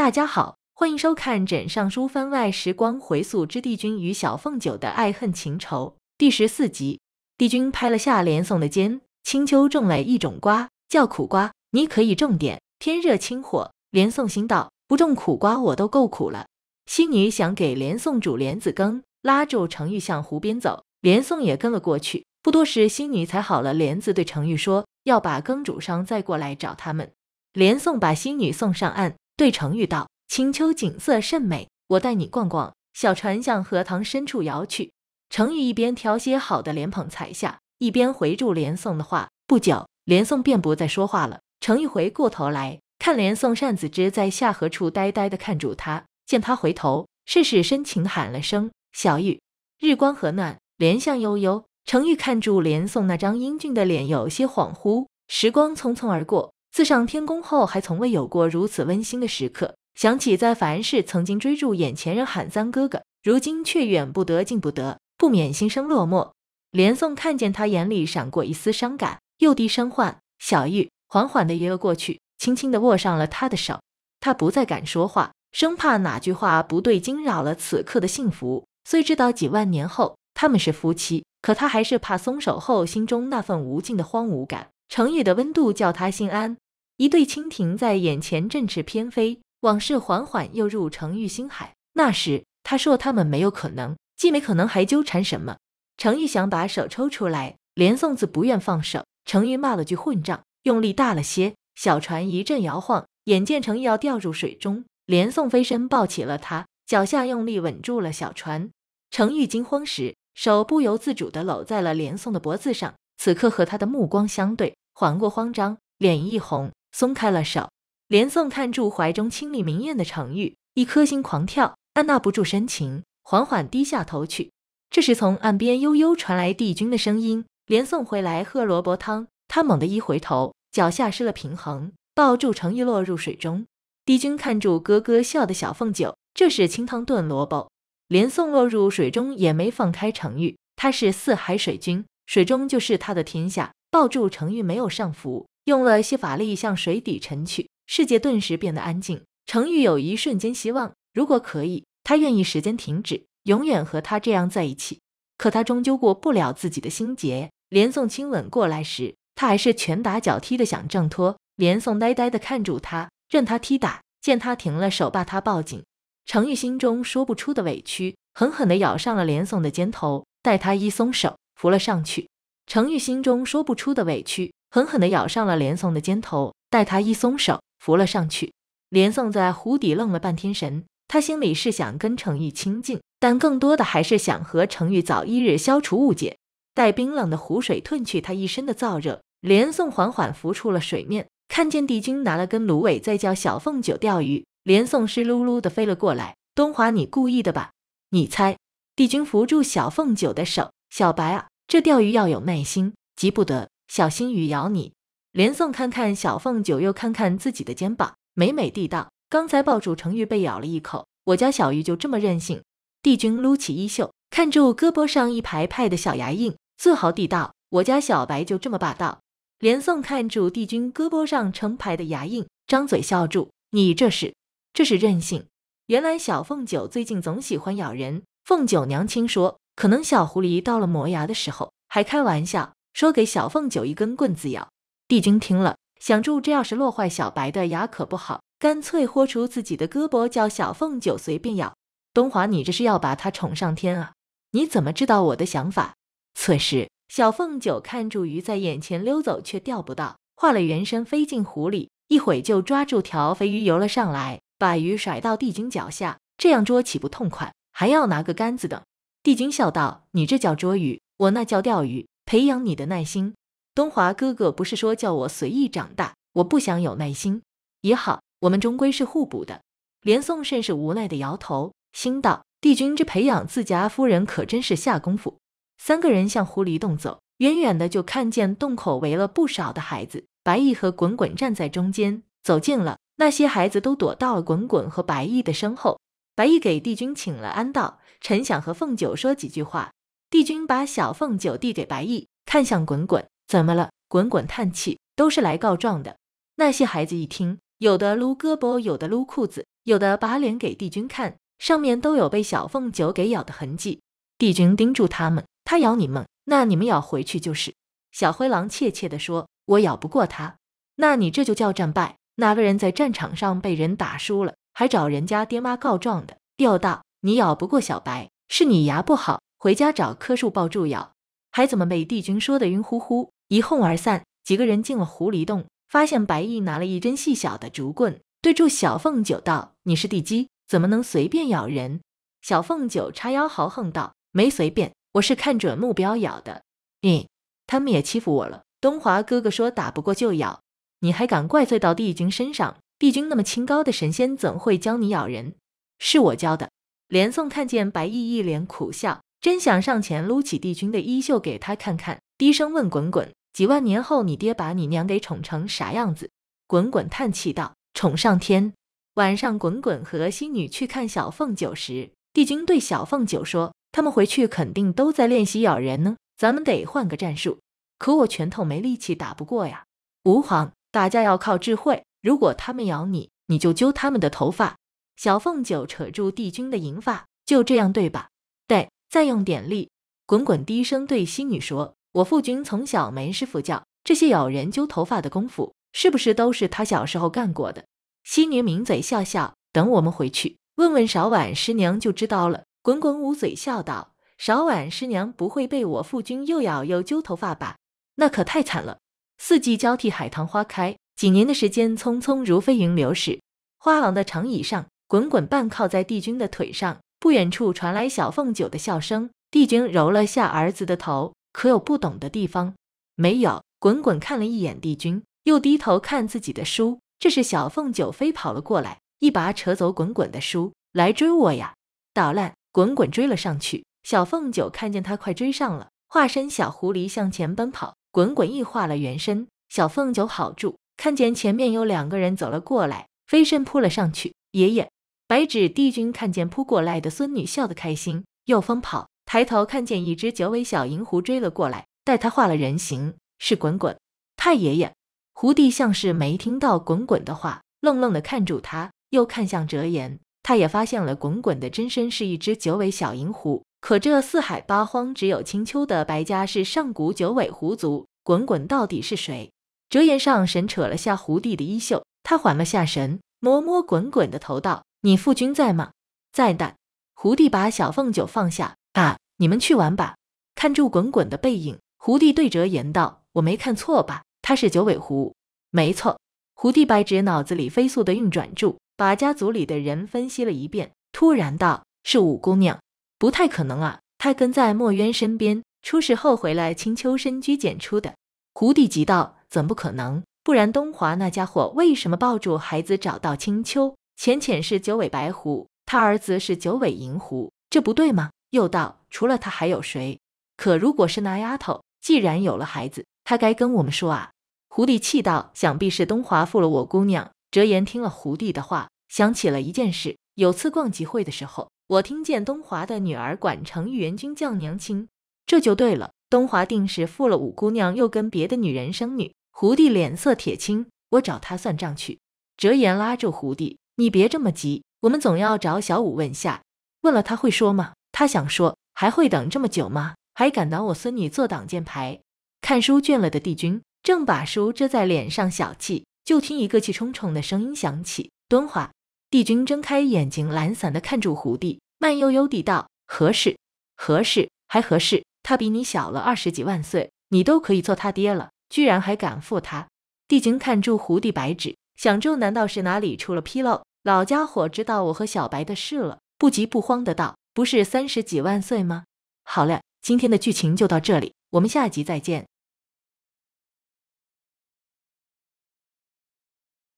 大家好，欢迎收看《枕上书》番外时光回溯之帝君与小凤九的爱恨情仇第十四集。帝君拍了下连宋的肩，青丘种了一种瓜，叫苦瓜，你可以种点，天热清火。连宋心道，不种苦瓜我都够苦了。西女想给连宋煮莲子羹，拉住程玉向湖边走，连宋也跟了过去。不多时，西女才好了莲子，对程玉说要把羹煮上，再过来找他们。连宋把西女送上岸。对程玉道：“青丘景色甚美，我带你逛逛。”小船向荷塘深处摇去。程玉一边挑些好的莲蓬采下，一边回住连宋的话。不久，连宋便不再说话了。程玉回过头来看连宋，扇子支在下颌处，呆呆的看住他。见他回头，世世深情喊了声：“小玉。”日光何暖，莲香悠悠。程玉看住连宋那张英俊的脸，有些恍惚。时光匆匆而过。自上天宫后，还从未有过如此温馨的时刻。想起在凡世曾经追逐眼前人，喊三哥哥，如今却远不得，近不得，不免心生落寞。连宋看见他眼里闪过一丝伤感，又低声唤小玉，缓缓地了过去，轻轻地握上了他的手。他不再敢说话，生怕哪句话不对惊扰了此刻的幸福。虽知道几万年后他们是夫妻，可他还是怕松手后心中那份无尽的荒芜感。程玉的温度叫他心安，一对蜻蜓在眼前振翅翩飞，往事缓缓又入程玉心海。那时他说他们没有可能，既没可能还纠缠什么？程玉想把手抽出来，连宋子不愿放手。程玉骂了句混账，用力大了些，小船一阵摇晃，眼见程玉要掉入水中，连宋飞身抱起了他，脚下用力稳住了小船。程玉惊慌时，手不由自主地搂在了连宋的脖子上，此刻和他的目光相对。缓过慌张，脸一红，松开了手。连宋看住怀中清丽明艳的程玉，一颗心狂跳，按捺不住深情，缓缓低下头去。这时，从岸边悠悠传来帝君的声音：“连宋回来喝萝卜汤。”他猛地一回头，脚下失了平衡，抱住程玉落入水中。帝君看住咯咯笑的小凤九，这是清汤炖萝卜。连宋落入水中也没放开程玉，他是四海水君，水中就是他的天下。抱住程昱没有上浮，用了些法力向水底沉去。世界顿时变得安静。程昱有一瞬间希望，如果可以，他愿意时间停止，永远和他这样在一起。可他终究过不了自己的心结。连宋亲吻过来时，他还是拳打脚踢的想挣脱。连宋呆呆的看住他，任他踢打。见他停了手，把他抱紧。程昱心中说不出的委屈，狠狠的咬上了连宋的肩头。待他一松手，扶了上去。程玉心中说不出的委屈，狠狠地咬上了连宋的肩头。待他一松手，扶了上去。连宋在湖底愣了半天神，他心里是想跟程玉亲近，但更多的还是想和程玉早一日消除误解。待冰冷的湖水褪去他一身的燥热，连宋缓缓浮出了水面，看见帝君拿了根芦苇在教小凤九钓鱼，连宋湿漉漉的飞了过来：“东华，你故意的吧？你猜。”帝君扶住小凤九的手：“小白啊。”这钓鱼要有耐心，急不得，小心鱼咬你。连宋看看小凤九，又看看自己的肩膀，美美地道：“刚才抱住成玉被咬了一口，我家小玉就这么任性。”帝君撸起衣袖，看住胳膊上一排排的小牙印，自豪地道：“我家小白就这么霸道。”连宋看住帝君胳膊上成排的牙印，张嘴笑住：“你这是，这是任性。”原来小凤九最近总喜欢咬人。凤九娘亲说。可能小狐狸到了磨牙的时候，还开玩笑说给小凤九一根棍子咬。帝君听了，想住这要是落坏小白的牙可不好，干脆豁出自己的胳膊，叫小凤九随便咬。东华，你这是要把他宠上天啊？你怎么知道我的想法？此时，小凤九看住鱼在眼前溜走，却钓不到，化了原身飞进湖里，一会就抓住条肥鱼游了上来，把鱼甩到帝君脚下，这样捉岂不痛快？还要拿个杆子等。帝君笑道：“你这叫捉鱼，我那叫钓鱼。培养你的耐心。”东华哥哥不是说叫我随意长大？我不想有耐心，也好，我们终归是互补的。连宋甚是无奈的摇头，心道：“帝君这培养自家夫人，可真是下功夫。”三个人向狐狸洞走，远远的就看见洞口围了不少的孩子，白毅和滚滚站在中间。走近了，那些孩子都躲到了滚滚和白毅的身后。白毅给帝君请了安，道。臣想和凤九说几句话。帝君把小凤九递给白毅，看向滚滚，怎么了？滚滚叹气，都是来告状的。那些孩子一听，有的撸胳膊，有的撸裤子，有的把脸给帝君看，上面都有被小凤九给咬的痕迹。帝君盯住他们：“他咬你们，那你们咬回去就是。”小灰狼怯怯地说：“我咬不过他，那你这就叫战败。哪个人在战场上被人打输了，还找人家爹妈告状的，吊道：“你咬不过小白，是你牙不好。回家找棵树抱住咬。还怎么被帝君说的晕乎乎，一哄而散。几个人进了狐狸洞，发现白毅拿了一根细小的竹棍，对住小凤九道：“你是帝姬，怎么能随便咬人？”小凤九叉腰豪横道：“没随便，我是看准目标咬的。你他们也欺负我了。东华哥哥说打不过就咬，你还敢怪罪到帝君身上？帝君那么清高的神仙，怎会教你咬人？是我教的。”连宋看见白毅一脸苦笑，真想上前撸起帝君的衣袖给他看看，低声问：“滚滚，几万年后你爹把你娘给宠成啥样子？”滚滚叹气道：“宠上天。”晚上，滚滚和新女去看小凤九时，帝君对小凤九说：“他们回去肯定都在练习咬人呢，咱们得换个战术。可我拳头没力气，打不过呀。”“吾皇，打架要靠智慧。如果他们咬你，你就揪他们的头发。”小凤九扯住帝君的银发，就这样对吧？对，再用点力。滚滚低声对西女说：“我父君从小没师傅教，这些咬人揪头发的功夫，是不是都是他小时候干过的？”西女抿嘴笑笑，等我们回去问问少婉师娘就知道了。滚滚捂嘴笑道：“少婉师娘不会被我父君又咬又揪头发吧？那可太惨了。”四季交替，海棠花开，几年的时间匆匆如飞云流逝。花廊的长椅上。滚滚半靠在帝君的腿上，不远处传来小凤九的笑声。帝君揉了下儿子的头，可有不懂的地方？没有。滚滚看了一眼帝君，又低头看自己的书。这时，小凤九飞跑了过来，一把扯走滚滚的书，来追我呀！捣乱！滚滚追了上去。小凤九看见他快追上了，化身小狐狸向前奔跑。滚滚异化了原身。小凤九好住，看见前面有两个人走了过来，飞身扑了上去。爷爷。白纸帝君看见扑过来的孙女，笑得开心，又疯跑。抬头看见一只九尾小银狐追了过来，待他化了人形，是滚滚。太爷爷。狐帝像是没听到滚滚的话，愣愣的看住他，又看向折颜。他也发现了滚滚的真身是一只九尾小银狐。可这四海八荒只有青丘的白家是上古九尾狐族，滚滚到底是谁？折颜上神扯了下狐帝的衣袖，他缓了下神，摸摸滚滚的头，道。你父君在吗？在的。胡弟把小凤九放下，啊，你们去玩吧。看住滚滚的背影，胡弟对折言道：“我没看错吧？他是九尾狐。”没错。胡弟白纸脑子里飞速的运转住，把家族里的人分析了一遍，突然道：“是五姑娘，不太可能啊！她跟在墨渊身边，出事后回来青丘，深居简出的。”胡弟急道：“怎不可能？不然东华那家伙为什么抱住孩子找到青丘？”浅浅是九尾白狐，他儿子是九尾银狐，这不对吗？又道，除了他还有谁？可如果是那丫头，既然有了孩子，她该跟我们说啊。狐狸气道：“想必是东华负了我姑娘。”哲言听了狐狸的话，想起了一件事：有次逛集会的时候，我听见东华的女儿管成玉元君叫娘亲，这就对了。东华定是负了五姑娘，又跟别的女人生女。狐狸脸色铁青，我找他算账去。哲言拉住狐狸，你别这么急，我们总要找小五问下。问了他会说吗？他想说，还会等这么久吗？还敢拿我孙女做挡箭牌？看书倦了的帝君正把书遮在脸上小憩，就听一个气冲冲的声音响起：“敦华！”帝君睁开眼睛，懒散地看住胡帝，慢悠悠地道：“合适，合适，还合适。他比你小了二十几万岁，你都可以做他爹了，居然还敢负他！”帝君看住胡帝白纸，想住，难道是哪里出了纰漏？老家伙知道我和小白的事了，不急不慌的道：“不是三十几万岁吗？”好了，今天的剧情就到这里，我们下集再见。